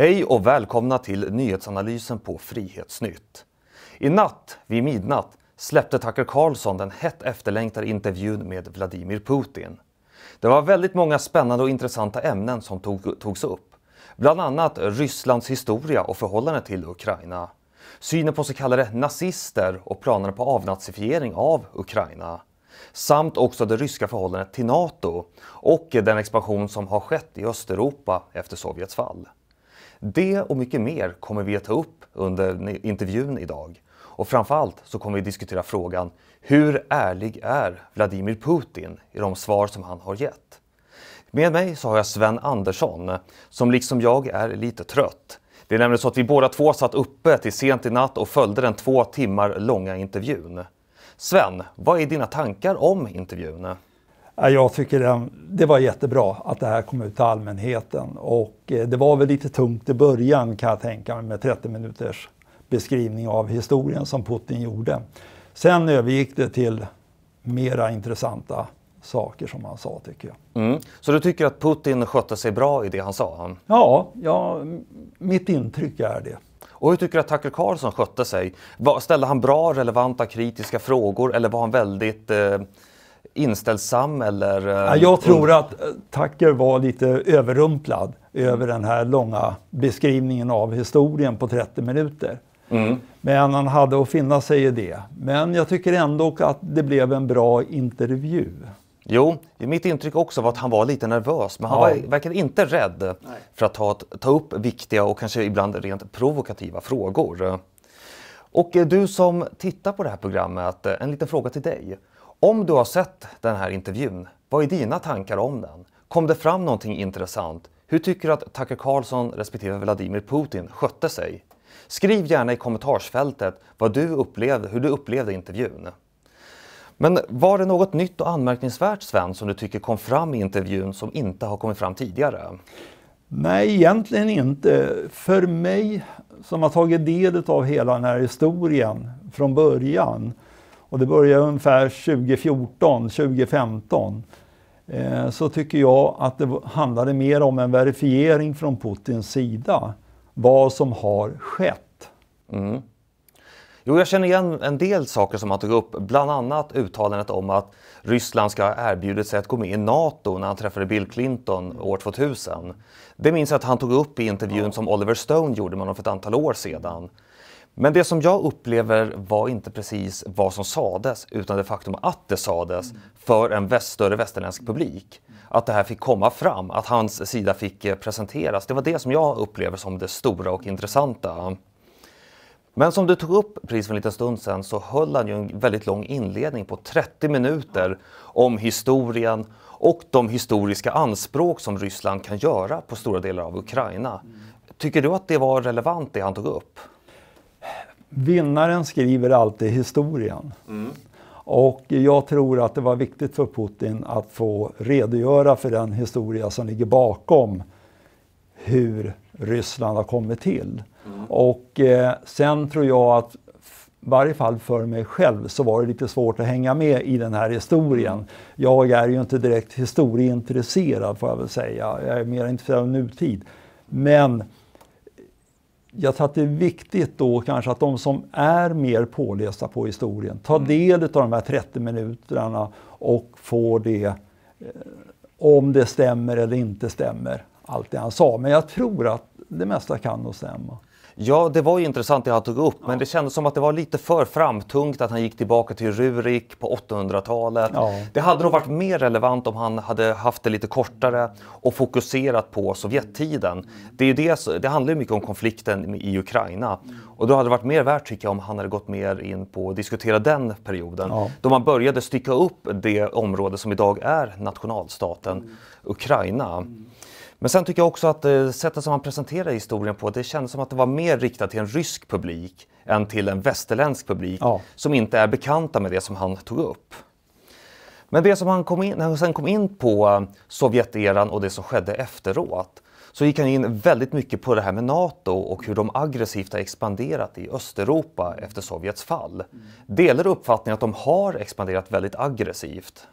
Hej och välkomna till nyhetsanalysen på Frihetsnytt. I natt, vid midnatt, släppte Tucker Carlson den hett efterlängtade intervjun med Vladimir Putin. Det var väldigt många spännande och intressanta ämnen som tog, togs upp. Bland annat Rysslands historia och förhållande till Ukraina. Synen på så kallade nazister och planerna på avnazifiering av Ukraina samt också det ryska förhållandet till Nato och den expansion som har skett i Östeuropa efter Sovjets fall. Det och mycket mer kommer vi att ta upp under intervjun idag. Och framförallt så kommer vi diskutera frågan Hur ärlig är Vladimir Putin i de svar som han har gett? Med mig så har jag Sven Andersson som liksom jag är lite trött. Det är nämligen så att vi båda två satt uppe till sent i natt och följde den två timmar långa intervjun. Sven, vad är dina tankar om intervjun? Jag tycker den, det var jättebra att det här kom ut till allmänheten. Och eh, det var väl lite tungt i början kan jag tänka mig med 30 minuters beskrivning av historien som Putin gjorde. Sen övergick det till mera intressanta saker som han sa tycker jag. Mm. Så du tycker att Putin skötte sig bra i det han sa? Ja, ja mitt intryck är det. Och hur tycker du att Tucker Carlson skötte sig? Ställde han bra, relevanta, kritiska frågor eller var han väldigt eh inställsam eller? Eh, ja, jag tror att eh, Tucker var lite överrumplad över den här långa beskrivningen av historien på 30 minuter. Mm. Men han hade att finna sig i det. Men jag tycker ändå att det blev en bra intervju. Jo, mitt intryck också var att han var lite nervös, men han ja. verkade inte rädd Nej. för att ta, ta upp viktiga och kanske ibland rent provokativa frågor. Och du som tittar på det här programmet, en liten fråga till dig. Om du har sett den här intervjun, vad är dina tankar om den? Kom det fram någonting intressant? Hur tycker du att Tucker Carlson respektive Vladimir Putin skötte sig? Skriv gärna i kommentarsfältet vad du upplevde, hur du upplevde intervjun. Men var det något nytt och anmärkningsvärt Sven som du tycker kom fram i intervjun som inte har kommit fram tidigare? Nej, egentligen inte. För mig som har tagit del av hela den här historien från början och det började ungefär 2014, 2015 eh, så tycker jag att det handlade mer om en verifiering från Putins sida vad som har skett. Mm. Jo, jag känner igen en del saker som han tog upp, bland annat uttalandet om att Ryssland ska ha erbjudit sig att gå med i NATO när han träffade Bill Clinton år 2000. Det minns jag att han tog upp i intervjun ja. som Oliver Stone gjorde med honom för ett antal år sedan. Men det som jag upplever var inte precis vad som sades utan det faktum att det sades mm. för en väst, större västerländsk publik. Att det här fick komma fram, att hans sida fick eh, presenteras. Det var det som jag upplever som det stora och intressanta. Men som du tog upp precis för en liten stund sedan så höll han ju en väldigt lång inledning på 30 minuter om historien och de historiska anspråk som Ryssland kan göra på stora delar av Ukraina. Mm. Tycker du att det var relevant det han tog upp? vinnaren skriver alltid historien. Mm. Och jag tror att det var viktigt för Putin att få redogöra för den historia som ligger bakom hur Ryssland har kommit till. Mm. Och eh, sen tror jag att i varje fall för mig själv så var det lite svårt att hänga med i den här historien. Jag är ju inte direkt historieintresserad får jag väl säga. Jag är mer intresserad av nutid. Men jag tror att det är viktigt då kanske att de som är mer pålästa på historien tar mm. del av de här 30 minuterna och får det eh, om det stämmer eller inte stämmer, allt det han sa. Men jag tror att det mesta kan nog stämma. Ja, det var ju intressant det han tog upp, ja. men det kändes som att det var lite för framtungt att han gick tillbaka till Rurik på 800-talet. Ja. Det hade nog varit mer relevant om han hade haft det lite kortare och fokuserat på Sovjettiden. Det, är det, det handlar ju mycket om konflikten i Ukraina och då hade det varit mer värt tycker jag om han hade gått mer in på att diskutera den perioden. Ja. Då man började stycka upp det område som idag är nationalstaten Ukraina. Men sen tycker jag också att eh, sättet som han presenterade historien på, det kändes som att det var mer riktat till en rysk publik än till en västerländsk publik ja. som inte är bekanta med det som han tog upp. Men det som han kom in, när han sen kom in på eh, Sovjeteran och det som skedde efteråt så gick han in väldigt mycket på det här med Nato och hur de aggressivt har expanderat i Östeuropa efter Sovjets fall. Delar uppfattningen att de har expanderat väldigt aggressivt?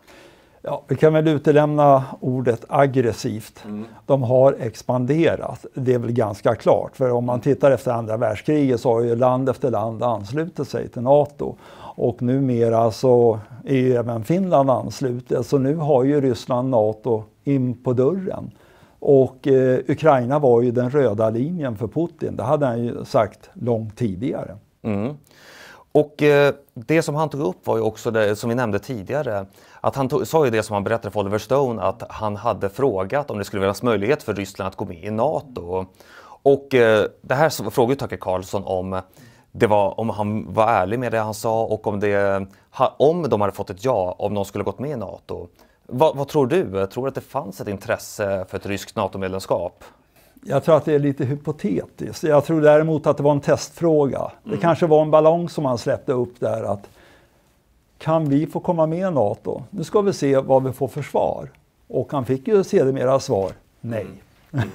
Ja, vi kan väl utelämna ordet aggressivt. Mm. De har expanderat, det är väl ganska klart. För om man mm. tittar efter andra världskriget så har ju land efter land anslutit sig till NATO. Och numera så är ju även Finland anslutet, så nu har ju Ryssland NATO in på dörren. Och eh, Ukraina var ju den röda linjen för Putin, det hade han ju sagt långt tidigare. Mm. Och eh, det som han tog upp var ju också det som vi nämnde tidigare. Att han tog, sa ju det som han berättade för Oliver Stone att han hade frågat om det skulle finnas möjlighet för Ryssland att gå med i NATO. Och eh, det här frågade ju Tucker Carlson om det var om han var ärlig med det han sa och om, det, om de hade fått ett ja om de skulle gått med i NATO. Vad, vad tror du? Tror du att det fanns ett intresse för ett ryskt NATO-medlemskap? Jag tror att det är lite hypotetiskt. Jag tror däremot att det var en testfråga. Mm. Det kanske var en ballong som han släppte upp där. att Kan vi få komma med i NATO? Nu ska vi se vad vi får för svar. Och han fick ju sedermera svar nej. Mm. mm.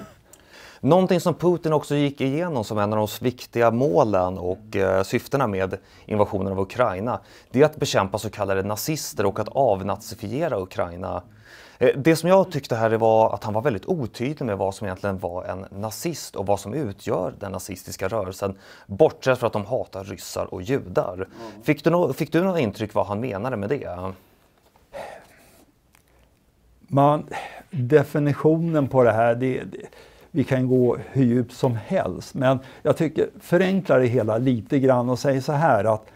Någonting som Putin också gick igenom som en av de viktiga målen och eh, syftena med invasionen av Ukraina, det är att bekämpa så kallade nazister och att avnazifiera Ukraina Eh, det som jag tyckte här var att han var väldigt otydlig med vad som egentligen var en nazist och vad som utgör den nazistiska rörelsen, bortsett från att de hatar ryssar och judar. Mm. Fick, du no fick du något intryck vad han menade med det? Man, definitionen på det här, det, det, vi kan gå hur djupt som helst, men jag tycker förenkla det hela lite grann och säga så här att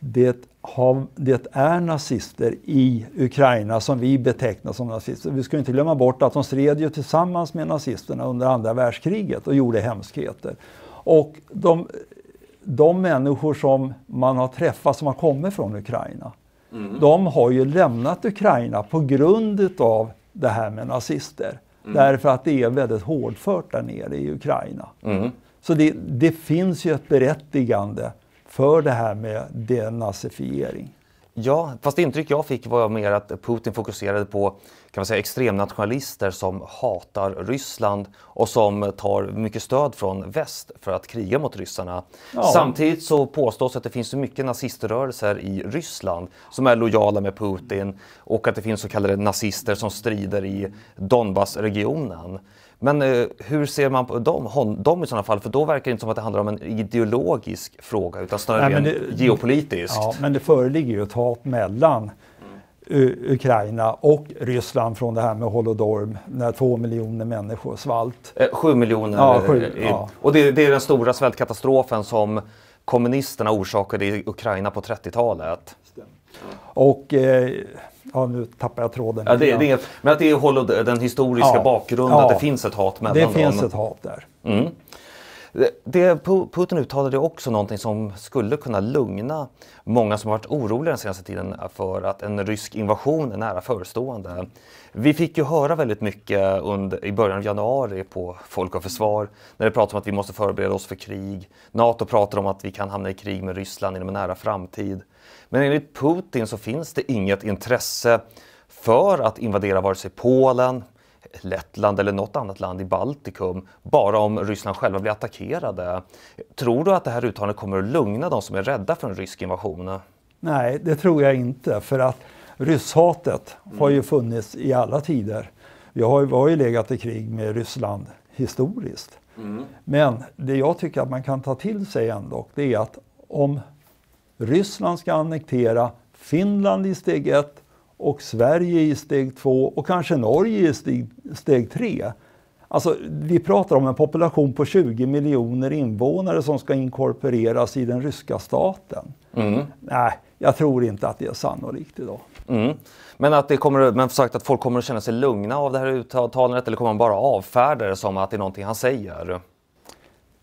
det, har, det, är nazister i Ukraina som vi betecknar som nazister. Vi ska inte glömma bort att de stred ju tillsammans med nazisterna under andra världskriget och gjorde hemskheter. Och de, de människor som man har träffat som har kommit från Ukraina, mm. de har ju lämnat Ukraina på grund av det här med nazister. Mm. Därför att det är väldigt hårdfört där nere i Ukraina. Mm. Så det, det, finns ju ett berättigande för det här med denazifiering. Ja, fast det intryck jag fick var mer att Putin fokuserade på kan man säga, extremnationalister som hatar Ryssland och som tar mycket stöd från väst för att kriga mot ryssarna. Ja. Samtidigt så påstås att det finns så mycket naziströrelser i Ryssland som är lojala med Putin och att det finns så kallade nazister som strider i Donbassregionen. Men eh, hur ser man på dem, hon, dem i sådana fall? För då verkar det inte som att det handlar om en ideologisk fråga utan snarare Nej, det, geopolitisk. Ja, men det föreligger ju ett hat mellan Ukraina och Ryssland från det här med Holodorm när två miljoner människor svalt. Eh, sju miljoner. Ja, sju, eh, ja. Och det, det, är den stora svältkatastrofen som kommunisterna orsakade i Ukraina på 30-talet. Och eh, ja, nu tappar jag tråden. Ja, det, det är, men att det är den historiska ja, bakgrunden, ja, att det finns ett hat mellan dem. Det finns ett hat där. Mm. Det, Putin uttalade också någonting som skulle kunna lugna många som varit oroliga den senaste tiden för att en rysk invasion är nära förestående. Vi fick ju höra väldigt mycket under, i början av januari på Folk och Försvar när det pratades om att vi måste förbereda oss för krig. Nato pratar om att vi kan hamna i krig med Ryssland inom en nära framtid. Men enligt Putin så finns det inget intresse för att invadera vare sig Polen, Lettland eller något annat land i Baltikum bara om Ryssland själva blir attackerade. Tror du att det här uttalandet kommer att lugna de som är rädda för en rysk invasion? Nej, det tror jag inte för att rysshatet mm. har ju mm. funnits i alla tider. Vi har, vi har ju legat i krig med Ryssland historiskt. Mm. Men det jag tycker att man kan ta till sig ändå, det är att om Ryssland ska annektera Finland i steg ett och Sverige i steg två och kanske Norge i steg, steg tre. Alltså, vi pratar om en population på 20 miljoner invånare som ska inkorporeras i den ryska staten. Mm. Nej, jag tror inte att det är sannolikt idag. Mm. Men, att det kommer, men sagt att folk kommer att känna sig lugna av det här uttalandet eller kommer man bara avfärda det som att det är någonting han säger?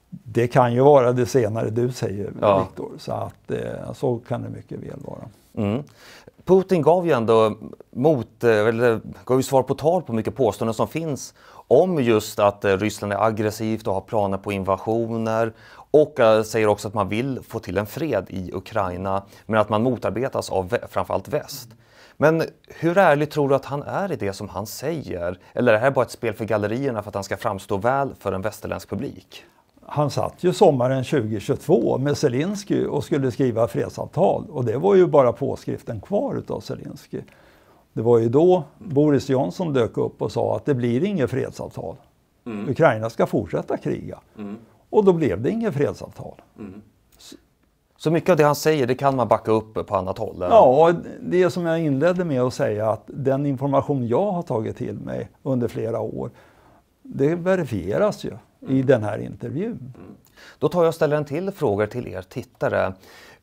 Det kan ju vara det senare du säger, ja. Viktor. Så, eh, så kan det mycket väl vara. Mm. Putin gav ju ändå mot, eh, eller, gav ju svar på tal på mycket påståenden som finns om just att eh, Ryssland är aggressivt och har planer på invasioner och eh, säger också att man vill få till en fred i Ukraina men att man motarbetas av framförallt väst. Men hur ärlig tror du att han är i det som han säger? Eller är det här bara ett spel för gallerierna för att han ska framstå väl för en västerländsk publik? han satt ju sommaren 2022 med Zelensky och skulle skriva fredsavtal och det var ju bara påskriften kvar utav Zelensky. Det var ju då Boris Johnson dök upp och sa att det blir inget fredsavtal. Mm. Ukraina ska fortsätta kriga. Mm. Och då blev det inget fredsavtal. Mm. Så mycket av det han säger det kan man backa upp på annat håll? Eller? Ja, det som jag inledde med att säga att den information jag har tagit till mig under flera år, det verifieras ju i den här intervjun. Mm. Då tar jag och ställer en till fråga till er tittare.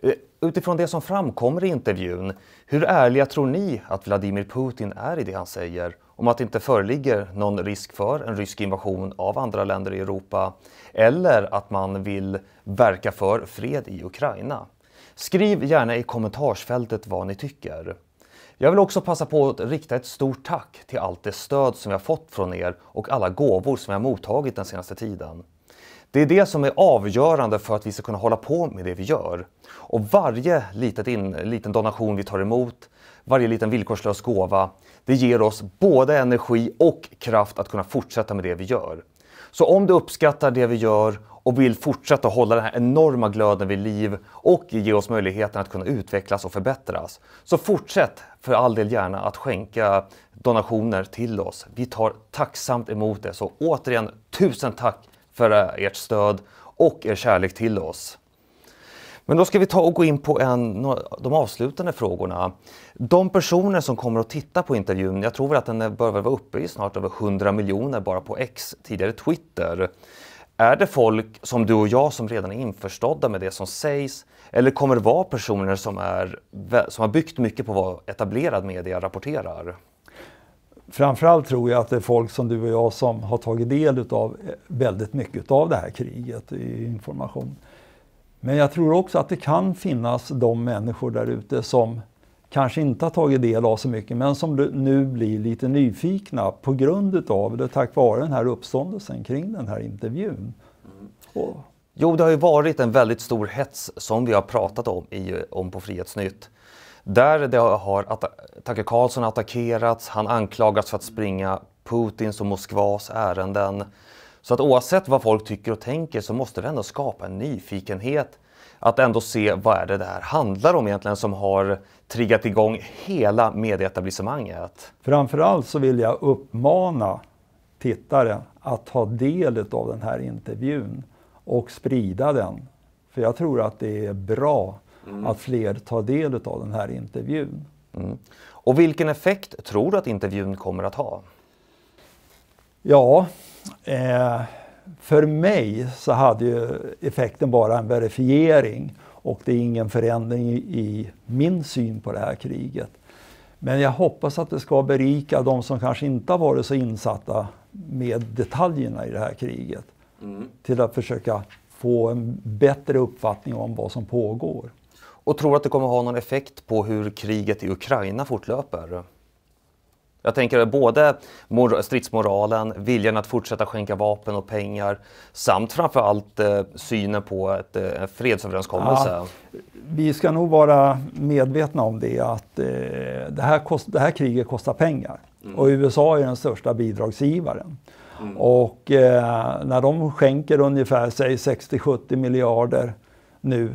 Eh, utifrån det som framkommer i intervjun, hur ärliga tror ni att Vladimir Putin är i det han säger om att det inte föreligger någon risk för en rysk invasion av andra länder i Europa eller att man vill verka för fred i Ukraina? Skriv gärna i kommentarsfältet vad ni tycker. Jag vill också passa på att rikta ett stort tack till allt det stöd som jag fått från er och alla gåvor som jag mottagit den senaste tiden. Det är det som är avgörande för att vi ska kunna hålla på med det vi gör. Och varje litet in, liten donation vi tar emot, varje liten villkorslös gåva, det ger oss både energi och kraft att kunna fortsätta med det vi gör. Så om du uppskattar det vi gör och vill fortsätta hålla den här enorma glöden vid liv och ge oss möjligheten att kunna utvecklas och förbättras. Så fortsätt för all del gärna att skänka donationer till oss. Vi tar tacksamt emot det. Så återigen, tusen tack för eh, ert stöd och er kärlek till oss. Men då ska vi ta och gå in på en, de avslutande frågorna. De personer som kommer att titta på intervjun, jag tror väl att den bör vara uppe i snart över 100 miljoner bara på X, tidigare Twitter. Är det folk som du och jag som redan är införstådda med det som sägs eller kommer det vara personer som, är, som har byggt mycket på vad etablerad media rapporterar? Framförallt tror jag att det är folk som du och jag som har tagit del av eh, väldigt mycket av det här kriget i information. Men jag tror också att det kan finnas de människor där ute som kanske inte har tagit del av så mycket men som nu blir lite nyfikna på grund utav eller tack vare den här uppståndelsen kring den här intervjun. Och... Jo, det har ju varit en väldigt stor hets som vi har pratat om, i, om på Frihetsnytt. Där det har Tucker Carlson attackerats, han anklagas för att springa Putins och Moskvas ärenden. Så att oavsett vad folk tycker och tänker så måste det ändå skapa en nyfikenhet. Att ändå se vad är det det här handlar om egentligen som har triggat igång hela medieetablissemanget. Framförallt så vill jag uppmana tittare att ta del av den här intervjun och sprida den. För jag tror att det är bra mm. att fler tar del av den här intervjun. Mm. Och vilken effekt tror du att intervjun kommer att ha? Ja, Eh, för mig så hade ju effekten bara en verifiering och det är ingen förändring i min syn på det här kriget. Men jag hoppas att det ska berika de som kanske inte har varit så insatta med detaljerna i det här kriget. Mm. Till att försöka få en bättre uppfattning om vad som pågår. Och tror att det kommer ha någon effekt på hur kriget i Ukraina fortlöper? Jag tänker både stridsmoralen, viljan att fortsätta skänka vapen och pengar samt framförallt eh, synen på ett, en eh, fredsöverenskommelse. Ja, vi ska nog vara medvetna om det att eh, det, här kost, det här kriget kostar pengar mm. och USA är den största bidragsgivaren. Mm. Och eh, när de skänker ungefär 60-70 miljarder nu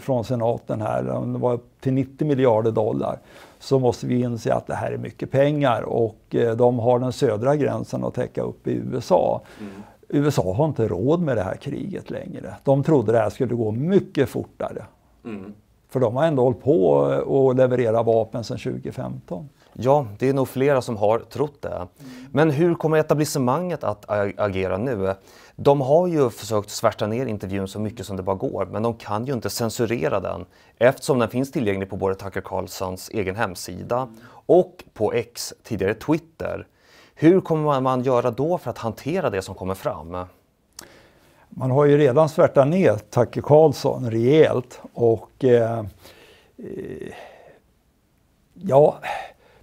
från senaten här, det var upp till 90 miljarder dollar, så måste vi inse att det här är mycket pengar och eh, de har den södra gränsen att täcka upp i USA. Mm. USA har inte råd med det här kriget längre. De trodde det här skulle gå mycket fortare. Mm. För de har ändå hållit på och leverera vapen sedan 2015. Ja, det är nog flera som har trott det. Men hur kommer etablissemanget att agera nu? De har ju försökt svärta ner intervjun så mycket som det bara går, men de kan ju inte censurera den eftersom den finns tillgänglig på både Tucker Carlsons egen hemsida och på X, tidigare Twitter. Hur kommer man göra då för att hantera det som kommer fram? Man har ju redan svärtat ner Tacke Karlsson rejält och eh, eh, ja,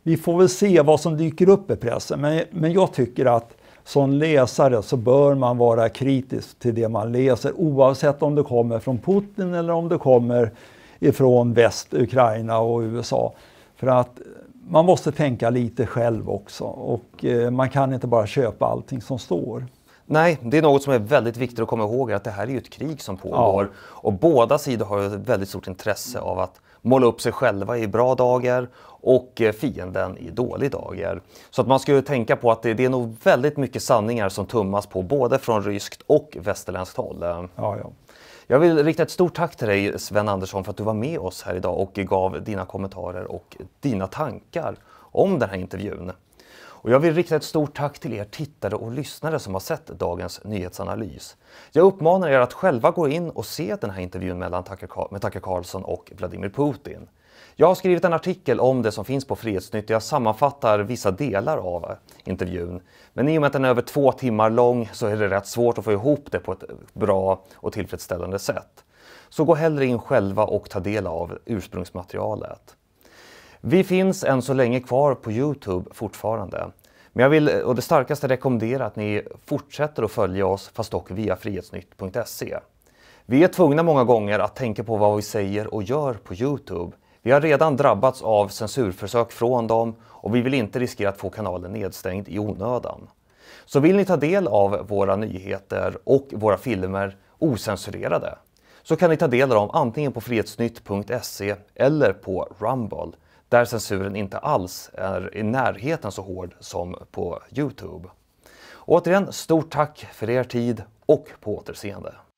vi får väl se vad som dyker upp i pressen. Men, men jag tycker att som läsare så bör man vara kritisk till det man läser oavsett om det kommer från Putin eller om det kommer ifrån väst, Ukraina och USA. För att man måste tänka lite själv också och eh, man kan inte bara köpa allting som står. Nej, det är något som är väldigt viktigt att komma ihåg att det här är ju ett krig som pågår ja. och båda sidor har ett väldigt stort intresse av att måla upp sig själva i bra dagar och eh, fienden i dålig dagar. Så att man ska ju tänka på att det, det är nog väldigt mycket sanningar som tummas på både från ryskt och västerländskt håll. Ja, ja. Jag vill rikta ett stort tack till dig Sven Andersson för att du var med oss här idag och gav dina kommentarer och dina tankar om den här intervjun. Och jag vill rikta ett stort tack till er tittare och lyssnare som har sett dagens nyhetsanalys. Jag uppmanar er att själva gå in och se den här intervjun mellan med Tucker Carlson och Vladimir Putin. Jag har skrivit en artikel om det som finns på Frihetsnytt jag sammanfattar vissa delar av intervjun. Men i och med att den är över två timmar lång så är det rätt svårt att få ihop det på ett bra och tillfredsställande sätt. Så gå hellre in själva och ta del av ursprungsmaterialet. Vi finns än så länge kvar på Youtube fortfarande. Men jag vill eh, och det starkaste rekommendera att ni fortsätter att följa oss, fast dock via frihetsnytt.se. Vi är tvungna många gånger att tänka på vad vi säger och gör på Youtube. Vi har redan drabbats av censurförsök från dem och vi vill inte riskera att få kanalen nedstängd i onödan. Så vill ni ta del av våra nyheter och våra filmer ocensurerade så kan ni ta del av dem antingen på frihetsnytt.se eller på Rumble där censuren inte alls är i närheten så hård som på Youtube. Återigen, stort tack för er tid och på återseende.